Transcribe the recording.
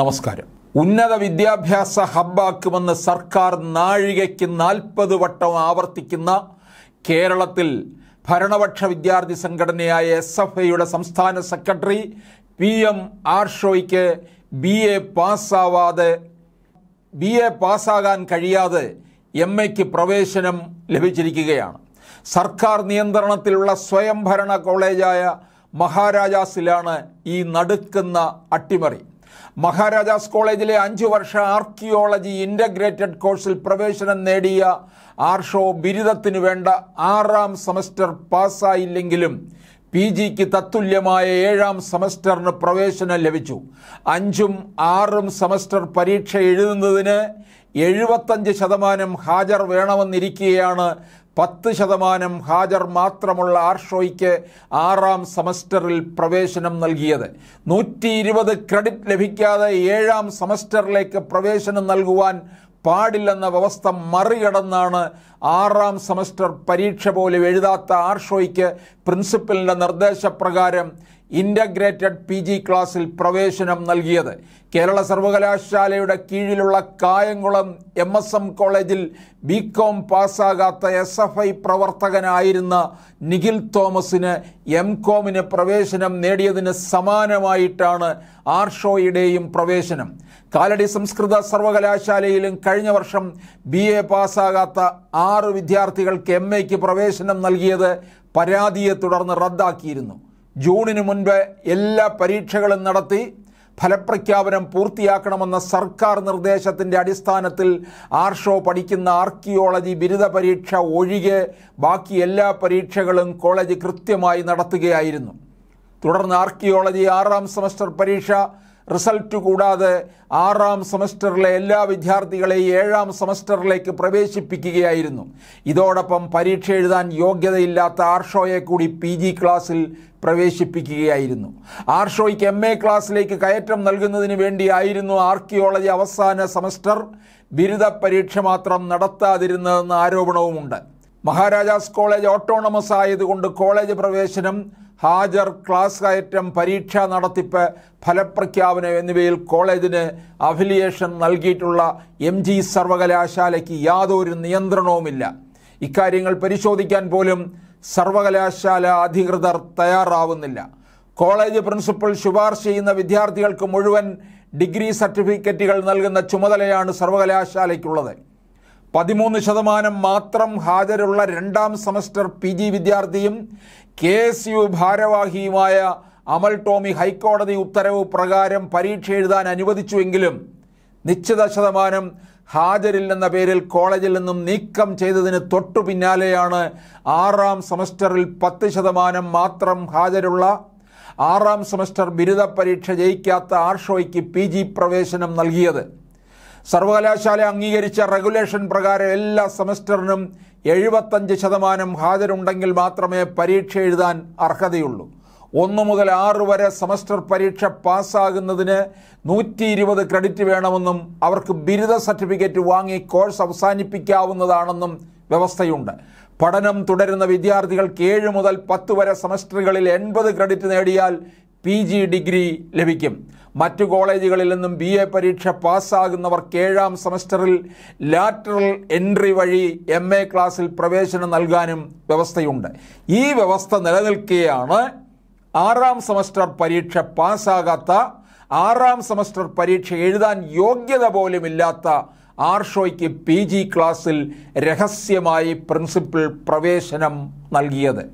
നമസ്കാരം ഉന്നത വിദ്യാഭ്യാസ ഹബ്ബാക്കുമെന്ന് സർക്കാർ നാഴികയ്ക്ക് നാൽപ്പത് വട്ടം ആവർത്തിക്കുന്ന കേരളത്തിൽ ഭരണപക്ഷ വിദ്യാർത്ഥി സംഘടനയായ എസ് എഫ് ഐയുടെ സംസ്ഥാന സെക്രട്ടറി പി എം ആർഷോയ്ക്ക് ബി എ പാസ്സാവാതെ ബി എ പാസ്സാകാൻ കഴിയാതെ എം എക്ക് പ്രവേശനം ലഭിച്ചിരിക്കുകയാണ് സർക്കാർ നിയന്ത്രണത്തിലുള്ള സ്വയംഭരണ കോളേജായ മഹാരാജാസിലാണ് ഈ നടുക്കുന്ന അട്ടിമറി മഹാരാജാസ് കോളേജിലെ അഞ്ചു വർഷ ആർക്കിയോളജി ഇൻ്റഗ്രേറ്റഡ് കോഴ്സിൽ പ്രവേശനം നേടിയ ആർഷോ ബിരുദത്തിനു വേണ്ട ആറാം സെമസ്റ്റർ പാസ്സായില്ലെങ്കിലും പി ജിക്ക് തത്തുല്യമായ ഏഴാം സെമസ്റ്ററിന് പ്രവേശനം ലഭിച്ചു അഞ്ചും ആറും സെമസ്റ്റർ പരീക്ഷ എഴുതുന്നതിന് എഴുപത്തഞ്ച് ശതമാനം ഹാജർ വേണമെന്നിരിക്കുകയാണ് പത്ത് ശതമാനം ഹാജർ മാത്രമുള്ള ആർഷോയ്ക്ക് ആറാം സെമസ്റ്ററിൽ പ്രവേശനം നൽകിയത് നൂറ്റി ഇരുപത് ക്രെഡിറ്റ് ലഭിക്കാതെ ഏഴാം സെമസ്റ്ററിലേക്ക് പ്രവേശനം നൽകുവാൻ പാടില്ലെന്ന വ്യവസ്ഥ മറികടന്നാണ് ആറാം സെമസ്റ്റർ പരീക്ഷ പോലും എഴുതാത്ത ആർഷോയ്ക്ക് പ്രിൻസിപ്പലിൻ്റെ നിർദ്ദേശപ്രകാരം ഇൻ്റഗ്രേറ്റഡ് പി ജി ക്ലാസ്സിൽ പ്രവേശനം നൽകിയത് കേരള സർവകലാശാലയുടെ കീഴിലുള്ള കായംകുളം എം എസ് എം കോളേജിൽ ബി കോം പാസ്സാകാത്ത എസ് എഫ് ഐ പ്രവർത്തകനായിരുന്ന നിഖിൽ തോമസിന് എം കോമിന് പ്രവേശനം നേടിയതിന് സമാനമായിട്ടാണ് ആർഷോയുടെയും പ്രവേശനം കാലടി സംസ്കൃത സർവകലാശാലയിലും കഴിഞ്ഞ വർഷം ബി എ പാസ്സാകാത്ത ആറ് വിദ്യാർത്ഥികൾക്ക് എം എക്ക് പ്രവേശനം നൽകിയത് പരാതിയെ തുടർന്ന് റദ്ദാക്കിയിരുന്നു ജൂണിന് മുൻപ് എല്ലാ പരീക്ഷകളും നടത്തി ഫലപ്രഖ്യാപനം പൂർത്തിയാക്കണമെന്ന സർക്കാർ നിർദ്ദേശത്തിൻ്റെ അടിസ്ഥാനത്തിൽ ആർഷോ പഠിക്കുന്ന ആർക്കിയോളജി ബിരുദ പരീക്ഷ ഒഴികെ ബാക്കി എല്ലാ പരീക്ഷകളും കോളേജ് കൃത്യമായി നടത്തുകയായിരുന്നു തുടർന്ന് ആർക്കിയോളജി ആറാം സെമസ്റ്റർ പരീക്ഷ റിസൾട്ട് കൂടാതെ ആറാം സെമസ്റ്ററിലെ എല്ലാ വിദ്യാർത്ഥികളെയും ഏഴാം സെമസ്റ്ററിലേക്ക് പ്രവേശിപ്പിക്കുകയായിരുന്നു ഇതോടൊപ്പം പരീക്ഷ എഴുതാൻ യോഗ്യതയില്ലാത്ത ആർഷോയെ കൂടി പി ജി ക്ലാസ്സിൽ പ്രവേശിപ്പിക്കുകയായിരുന്നു ആർഷോയ്ക്ക് എം എ ക്ലാസ്സിലേക്ക് കയറ്റം നൽകുന്നതിന് വേണ്ടിയായിരുന്നു ആർക്കിയോളജി അവസാന സെമസ്റ്റർ ബിരുദ പരീക്ഷ മാത്രം നടത്താതിരുന്നതെന്ന ആരോപണവുമുണ്ട് മഹാരാജാസ് കോളേജ് ഓട്ടോണമസ് ആയതുകൊണ്ട് കോളേജ് പ്രവേശനം ഹാജർ ക്ലാസ് കയറ്റം പരീക്ഷാ നടത്തിപ്പ് ഫലപ്രഖ്യാപനം എന്നിവയിൽ കോളേജിന് അഫിലിയേഷൻ നൽകിയിട്ടുള്ള എം ജി സർവകലാശാലയ്ക്ക് യാതൊരു നിയന്ത്രണവുമില്ല ഇക്കാര്യങ്ങൾ പരിശോധിക്കാൻ പോലും സർവകലാശാല അധികൃതർ തയ്യാറാവുന്നില്ല കോളേജ് പ്രിൻസിപ്പൽ ശുപാർശ ചെയ്യുന്ന വിദ്യാർത്ഥികൾക്ക് മുഴുവൻ ഡിഗ്രി സർട്ടിഫിക്കറ്റുകൾ നൽകുന്ന ചുമതലയാണ് സർവകലാശാലയ്ക്കുള്ളത് പതിമൂന്ന് ശതമാനം മാത്രം ഹാജരുള്ള രണ്ടാം സെമസ്റ്റർ പി ജി വിദ്യാർത്ഥിയും കെ എസ് യു ഭാരവാഹിയുമായ അമൽ ടോമി ഹൈക്കോടതി ഉത്തരവ് പ്രകാരം പരീക്ഷ എഴുതാൻ അനുവദിച്ചുവെങ്കിലും നിശ്ചിത ശതമാനം ഹാജരില്ലെന്ന പേരിൽ കോളേജിൽ നിന്നും നീക്കം ചെയ്തതിന് തൊട്ടു പിന്നാലെയാണ് ആറാം സെമസ്റ്ററിൽ പത്ത് ശതമാനം മാത്രം ഹാജരുള്ള ആറാം സെമസ്റ്റർ ബിരുദ പരീക്ഷ ജയിക്കാത്ത ആർഷോയ്ക്ക് പി പ്രവേശനം നൽകിയത് സർവകലാശാല അംഗീകരിച്ച റെഗുലേഷൻ പ്രകാരം എല്ലാ സെമസ്റ്ററിനും എഴുപത്തഞ്ച് ശതമാനം ഹാജരുണ്ടെങ്കിൽ മാത്രമേ പരീക്ഷ എഴുതാൻ അർഹതയുള്ളൂ ഒന്ന് മുതൽ ആറ് വരെ സെമസ്റ്റർ പരീക്ഷ പാസ്സാകുന്നതിന് നൂറ്റി ഇരുപത് ക്രെഡിറ്റ് വേണമെന്നും അവർക്ക് ബിരുദ സർട്ടിഫിക്കറ്റ് വാങ്ങി കോഴ്സ് അവസാനിപ്പിക്കാവുന്നതാണെന്നും വ്യവസ്ഥയുണ്ട് പഠനം തുടരുന്ന വിദ്യാർത്ഥികൾക്ക് ഏഴ് മുതൽ പത്ത് വരെ സെമസ്റ്ററുകളിൽ എൺപത് ക്രെഡിറ്റ് നേടിയാൽ പി ജി ഡിഗ്രി ലഭിക്കും മറ്റു കോളേജുകളിൽ നിന്നും ബി എ പരീക്ഷ പാസ്സാകുന്നവർക്ക് ഏഴാം സെമസ്റ്ററിൽ ലാറ്ററൽ എൻട്രി വഴി എം എ ക്ലാസ്സിൽ പ്രവേശനം നൽകാനും വ്യവസ്ഥയുണ്ട് ഈ വ്യവസ്ഥ നിലനിൽക്കുകയാണ് ആറാം സെമസ്റ്റർ പരീക്ഷ പാസ്സാകാത്ത ആറാം സെമസ്റ്റർ പരീക്ഷ എഴുതാൻ യോഗ്യത പോലുമില്ലാത്ത ആർഷോയ്ക്ക് പി ജി ക്ലാസ്സിൽ രഹസ്യമായി പ്രിൻസിപ്പിൾ പ്രവേശനം നൽകിയത്